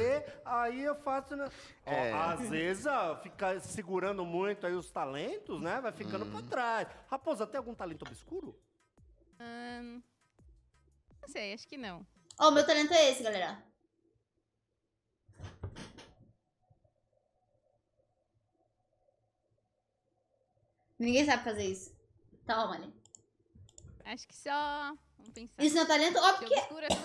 E aí eu faço. Né? É. Ó, às vezes, ó, fica segurando muito aí os talentos, né? Vai ficando hum. pra trás. Raposa, tem algum talento obscuro? Hum, não sei, acho que não. Ó, oh, meu talento é esse, galera. Ninguém sabe fazer isso. Toma, ali. Acho que só. Vamos pensar. Isso não é talento? Ó, porque. É